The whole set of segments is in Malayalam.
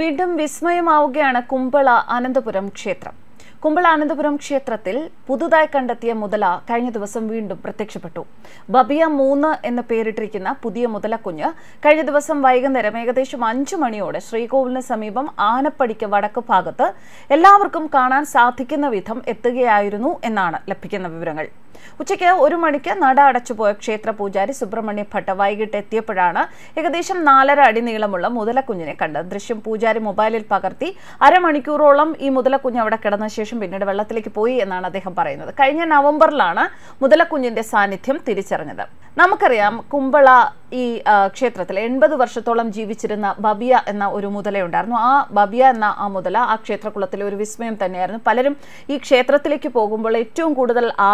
വീണ്ടും വിസ്മയമാവുകയാണ് കുമ്പള അനന്തപുരം ക്ഷേത്രം അനന്തപുരം ക്ഷേത്രത്തിൽ പുതുതായി കണ്ടെത്തിയ മുതല കഴിഞ്ഞ ദിവസം വീണ്ടും പ്രത്യക്ഷപ്പെട്ടു ബബിയ മൂന്ന് എന്ന് പേരിട്ടിരിക്കുന്ന പുതിയ മുതലക്കുഞ്ഞ് കഴിഞ്ഞ ദിവസം വൈകുന്നേരം ഏകദേശം അഞ്ചു മണിയോടെ ശ്രീകോവിലിന് സമീപം ആനപ്പടിക്ക് വടക്ക് ഭാഗത്ത് എല്ലാവർക്കും കാണാൻ സാധിക്കുന്ന വിധം എത്തുകയായിരുന്നു എന്നാണ് ലഭിക്കുന്ന വിവരങ്ങൾ ഉച്ചയ്ക്ക് ഒരു മണിക്ക് നട അടച്ചുപോയ ക്ഷേത്ര പൂജാരി സുബ്രഹ്മണ്യ ഭട്ട വൈകിട്ട് എത്തിയപ്പോഴാണ് ഏകദേശം നാലര അടി നീളമുള്ള മുതലക്കുഞ്ഞിനെ കണ്ടത് ദൃശ്യം പൂജാരി മൊബൈലിൽ പകർത്തി അരമണിക്കൂറോളം ഈ മുതലക്കുഞ്ഞ് അവിടെ കിടന്ന ശേഷം ശേഷം പിന്നീട് വെള്ളത്തിലേക്ക് പോയി എന്നാണ് അദ്ദേഹം പറയുന്നത് കഴിഞ്ഞ നവംബറിലാണ് മുതലക്കുഞ്ഞിന്റെ സാന്നിധ്യം തിരിച്ചറിഞ്ഞത് നമുക്കറിയാം കുമ്പള ഈ ക്ഷേത്രത്തിൽ എൺപത് വർഷത്തോളം ജീവിച്ചിരുന്ന ബബിയ എന്ന ഒരു മുതലയുണ്ടായിരുന്നു ആ ബബിയ എന്ന ആ മുതല ആ ക്ഷേത്രകുളത്തിലെ ഒരു വിസ്മയം തന്നെയായിരുന്നു പലരും ഈ ക്ഷേത്രത്തിലേക്ക് പോകുമ്പോൾ ഏറ്റവും കൂടുതൽ ആ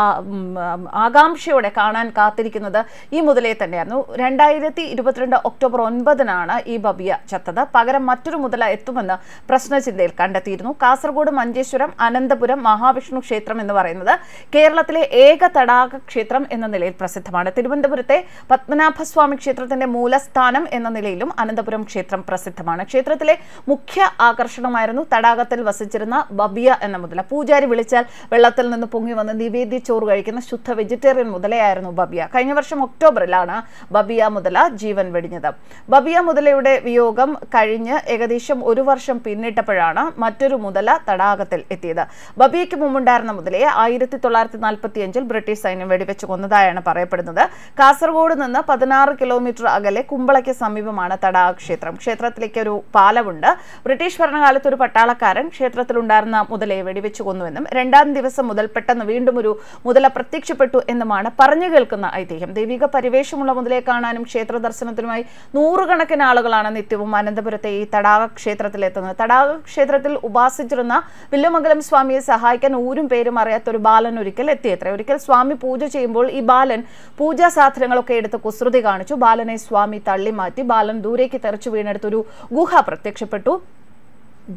ആകാംക്ഷയോടെ കാണാൻ കാത്തിരിക്കുന്നത് ഈ മുതലയെ തന്നെയായിരുന്നു രണ്ടായിരത്തി ഇരുപത്തിരണ്ട് ഒക്ടോബർ ഒൻപതിനാണ് ഈ ബബിയ ചത്തത് പകരം മറ്റൊരു മുതല എത്തുമെന്ന് പ്രശ്നചിന്തയിൽ കണ്ടെത്തിയിരുന്നു കാസർഗോഡ് മഞ്ചേശ്വരം അനന്തപുരം മഹാവിഷ്ണു ക്ഷേത്രം എന്ന് പറയുന്നത് കേരളത്തിലെ ഏക തടാക ക്ഷേത്രം എന്ന നിലയിൽ പ്രസിദ്ധമാണ് തിരുവനന്തപുരത്തെ പത്മനാഭസ്വാമി ക്ഷേത്രം ക്ഷേത്രത്തിന്റെ മൂലസ്ഥാനം എന്ന നിലയിലും അനന്തപുരം ക്ഷേത്രം പ്രസിദ്ധമാണ് ക്ഷേത്രത്തിലെ മുഖ്യ ആകർഷണമായിരുന്നു തടാകത്തിൽ വസിച്ചിരുന്ന ബബിയ എന്ന മുതല പൂജാരി വിളിച്ചാൽ വെള്ളത്തിൽ നിന്ന് പൊങ്ങി വന്ന് നിവേദ്യ ചോറ് കഴിക്കുന്ന ശുദ്ധ വെജിറ്റേറിയൻ മുതലയായിരുന്നു ബബിയ കഴിഞ്ഞ വർഷം ഒക്ടോബറിലാണ് ബബിയ മുതല ജീവൻ വെടിഞ്ഞത് ബബിയ മുതലയുടെ വിയോഗം കഴിഞ്ഞ് ഏകദേശം ഒരു വർഷം പിന്നിട്ടപ്പോഴാണ് മറ്റൊരു മുതല തടാകത്തിൽ എത്തിയത് ബബിയയ്ക്ക് മുമ്പുണ്ടായിരുന്ന മുതലയെ ആയിരത്തി തൊള്ളായിരത്തി നാൽപ്പത്തി അഞ്ചിൽ ബ്രിട്ടീഷ് സൈന്യം വെടിവെച്ച് കൊന്നതായാണ് പറയപ്പെടുന്നത് കാസർഗോഡ് നിന്ന് പതിനാറ് കിലോ കിലോമീറ്റർ അകലെ കുമ്പളയ്ക്ക് സമീപമാണ് തടാക ക്ഷേത്രം ക്ഷേത്രത്തിലേക്ക് ഒരു പാലമുണ്ട് ബ്രിട്ടീഷ് ഭരണകാലത്ത് ഒരു പട്ടാളക്കാരൻ ക്ഷേത്രത്തിലുണ്ടായിരുന്ന മുതലയെ വെടിവെച്ചു കൊന്നുവെന്നും രണ്ടാം ദിവസം മുതൽ പെട്ടെന്ന് വീണ്ടും ഒരു മുതല പ്രത്യക്ഷപ്പെട്ടു എന്നുമാണ് പറഞ്ഞു കേൾക്കുന്ന ഐതിഹ്യം ദൈവിക പരിവേഷമുള്ള മുതലയെ കാണാനും ക്ഷേത്ര ദർശനത്തിനുമായി നൂറുകണക്കിന് ആളുകളാണ് നിത്യവും അനന്തപുരത്തെ ഈ തടാക ക്ഷേത്രത്തിലെത്തുന്നത് തടാക ക്ഷേത്രത്തിൽ ഉപാസിച്ചിരുന്ന വില്ലുമംഗലം സ്വാമിയെ സഹായിക്കാൻ ഊരും പേരും അറിയാത്ത ഒരു ബാലൻ ഒരിക്കൽ എത്തിയത്ര ഒരിക്കൽ സ്വാമി പൂജ ചെയ്യുമ്പോൾ ഈ ബാലൻ പൂജാ സാധനങ്ങളൊക്കെ എടുത്ത് കുസൃതി കാണിച്ചു ബാലനെ സ്വാമി തള്ളിമാറ്റി ബാലൻ ദൂരേക്ക് തെറിച്ചു വീണെടുത്തൊരു ഗുഹ പ്രത്യക്ഷപ്പെട്ടു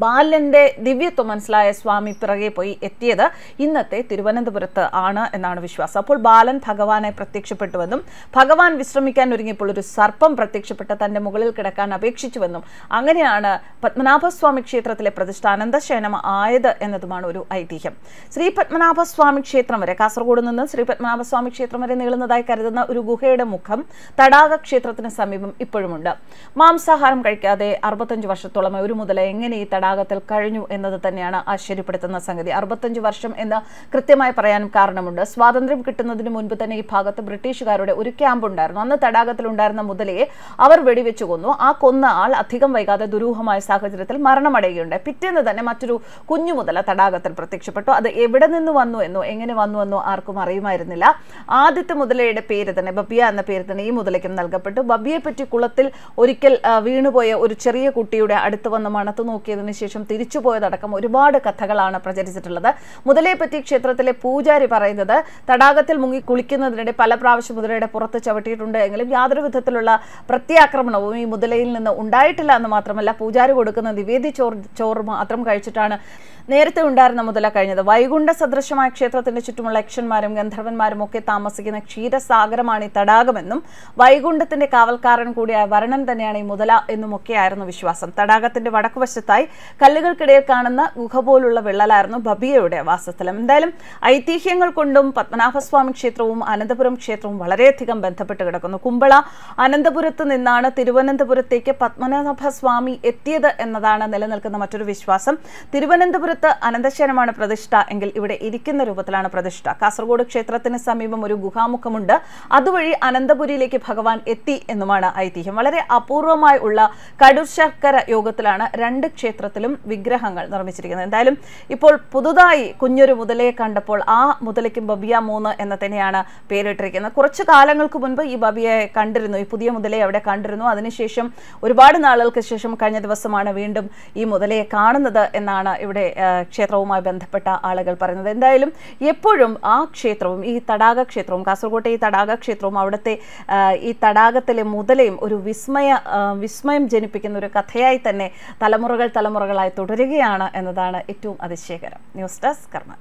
ബാലൻ്റെ ദിവ്യത്വം മനസ്സിലായ സ്വാമി പിറകെ പോയി എത്തിയത് ഇന്നത്തെ തിരുവനന്തപുരത്ത് ആണ് എന്നാണ് വിശ്വാസം അപ്പോൾ ബാലൻ ഭഗവാനെ പ്രത്യക്ഷപ്പെട്ടുവെന്നും ഭഗവാൻ വിശ്രമിക്കാൻ ഒരുങ്ങിയപ്പോൾ ഒരു സർപ്പം പ്രത്യക്ഷപ്പെട്ട് തൻ്റെ മുകളിൽ കിടക്കാൻ അപേക്ഷിച്ചുവെന്നും അങ്ങനെയാണ് പത്മനാഭസ്വാമി ക്ഷേത്രത്തിലെ പ്രതിഷ്ഠ അനന്തശയനം ആയത് എന്നതുമാണ് ഒരു ഐതിഹ്യം ശ്രീ പത്മനാഭസ്വാമി ക്ഷേത്രം വരെ കാസർഗോഡ് നിന്ന് ശ്രീ പത്മനാഭസ്വാമി ക്ഷേത്രം വരെ നീളുന്നതായി കരുതുന്ന ഒരു ഗുഹയുടെ മുഖം തടാക ക്ഷേത്രത്തിന് സമീപം ഇപ്പോഴുമുണ്ട് മാംസാഹാരം കഴിക്കാതെ അറുപത്തഞ്ച് വർഷത്തോളം ഒരു മുതല എങ്ങനെ ഈ തടാകത്തിൽ കഴിഞ്ഞു എന്നത് തന്നെയാണ് ആശ്ചര്യപ്പെടുത്തുന്ന സംഗതി അറുപത്തഞ്ച് വർഷം എന്ന് കൃത്യമായി പറയാനും കാരണമുണ്ട് സ്വാതന്ത്ര്യം കിട്ടുന്നതിന് മുൻപ് തന്നെ ഈ ഭാഗത്ത് ബ്രിട്ടീഷുകാരുടെ ഒരു ക്യാമ്പ് ഉണ്ടായിരുന്നു അന്ന് തടാകത്തിലുണ്ടായിരുന്ന മുതലയെ അവർ വെടിവെച്ചു കൊന്നു ആ കൊന്ന ആൾ അധികം വൈകാതെ ദുരൂഹമായ സാഹചര്യത്തിൽ മരണമടയുകയുണ്ടായി പിറ്റേന്ന് തന്നെ മറ്റൊരു കുഞ്ഞു മുതല തടാകത്തിൽ പ്രത്യക്ഷപ്പെട്ടു അത് എവിടെ നിന്ന് വന്നു എന്നോ എങ്ങനെ വന്നു എന്നോ ആർക്കും അറിയുമായിരുന്നില്ല ആദ്യത്തെ മുതലയുടെ പേര് തന്നെ ബബിയ എന്ന പേര് തന്നെ ഈ മുതലയ്ക്കും നൽകപ്പെട്ടു ബബിയെ പറ്റി കുളത്തിൽ ഒരിക്കൽ വീണുപോയ ഒരു ചെറിയ കുട്ടിയുടെ അടുത്ത് വന്ന് മണത്ത് നോക്കിയതിന് ശേഷം തിരിച്ചുപോയതടക്കം ഒരുപാട് കഥകളാണ് പ്രചരിച്ചിട്ടുള്ളത് മുതലയെപ്പറ്റി ക്ഷേത്രത്തിലെ പൂജാരി പറയുന്നത് തടാകത്തിൽ മുങ്ങി കുളിക്കുന്നതിനിടെ പല പ്രാവശ്യം മുതലയുടെ പുറത്ത് ചവിട്ടിയിട്ടുണ്ട് എങ്കിലും യാതൊരു വിധത്തിലുള്ള പ്രത്യാക്രമണവും ഈ മുതലയിൽ നിന്ന് ഉണ്ടായിട്ടില്ല എന്ന് മാത്രമല്ല പൂജാരി കൊടുക്കുന്ന നിവേദി ചോർ ചോറ് മാത്രം കഴിച്ചിട്ടാണ് നേരത്തെ ഉണ്ടായിരുന്ന മുതല കഴിഞ്ഞത് വൈകുണ്ഠ സദൃശമായ ക്ഷേത്രത്തിന്റെ ചുറ്റുമുള്ള യക്ഷന്മാരും ഗന്ധർവന്മാരും ഒക്കെ താമസിക്കുന്ന ക്ഷീരസാഗരമാണ് ഈ തടാകമെന്നും വൈകുണ്ഠത്തിന്റെ കാവൽക്കാരൻ കൂടിയായ വരണൻ തന്നെയാണ് ഈ മുതല എന്നുമൊക്കെയായിരുന്നു വിശ്വാസം തടാകത്തിന്റെ വടക്കുവശത്തായി കല്ലുകൾക്കിടയിൽ കാണുന്ന ഗുഹ പോലുള്ള വിള്ളലായിരുന്നു ബബിയയുടെ വാസസ്ഥലം എന്തായാലും ഐതിഹ്യങ്ങൾ കൊണ്ടും പത്മനാഭസ്വാമി ക്ഷേത്രവും അനന്തപുരം ക്ഷേത്രവും വളരെയധികം ബന്ധപ്പെട്ട് കിടക്കുന്നു കുമ്പള അനന്തപുരത്ത് നിന്നാണ് തിരുവനന്തപുരത്തേക്ക് പത്മനാഭസ്വാമി എത്തിയത് എന്നതാണ് നിലനിൽക്കുന്ന മറ്റൊരു വിശ്വാസം തിരുവനന്തപുരം തിരുവനന്തപുരത്ത് അനന്തശയനമാണ് പ്രതിഷ്ഠ എങ്കിൽ ഇവിടെ ഇരിക്കുന്ന രൂപത്തിലാണ് പ്രതിഷ്ഠ കാസർഗോഡ് ക്ഷേത്രത്തിന് സമീപം ഒരു ഗുഹാമുഖമുണ്ട് അതുവഴി അനന്തപുരിയിലേക്ക് ഭഗവാൻ എത്തി എന്നുമാണ് ഐതിഹ്യം വളരെ അപൂർവമായി ഉള്ള കടുശർക്കര യോഗത്തിലാണ് രണ്ട് ക്ഷേത്രത്തിലും വിഗ്രഹങ്ങൾ നിർമ്മിച്ചിരിക്കുന്നത് എന്തായാലും ഇപ്പോൾ പുതുതായി കുഞ്ഞൊരു മുതലയെ കണ്ടപ്പോൾ ആ മുതലയ്ക്കും ബബിയ മൂന്ന് എന്ന് തന്നെയാണ് പേരിട്ടിരിക്കുന്നത് കുറച്ച് കാലങ്ങൾക്ക് മുൻപ് ഈ ബബിയെ കണ്ടിരുന്നു ഈ പുതിയ മുതലയെ അവിടെ കണ്ടിരുന്നു അതിനുശേഷം ഒരുപാട് നാളുകൾക്ക് ശേഷം കഴിഞ്ഞ ദിവസമാണ് വീണ്ടും ഈ മുതലയെ കാണുന്നത് എന്നാണ് ഇവിടെ ക്ഷേത്രവുമായി ബന്ധപ്പെട്ട ആളുകൾ പറയുന്നത് എന്തായാലും എപ്പോഴും ആ ക്ഷേത്രവും ഈ തടാക ക്ഷേത്രവും കാസർഗോട്ടെ ഈ തടാക ക്ഷേത്രവും അവിടുത്തെ ഈ തടാകത്തിലെ മുതലയും ഒരു വിസ്മയ വിസ്മയം ജനിപ്പിക്കുന്ന ഒരു കഥയായി തന്നെ തലമുറകൾ തലമുറകളായി തുടരുകയാണ് എന്നതാണ് ഏറ്റവും അതിശയകരം ന്യൂസ് ഡെസ്ക് കർമ്മ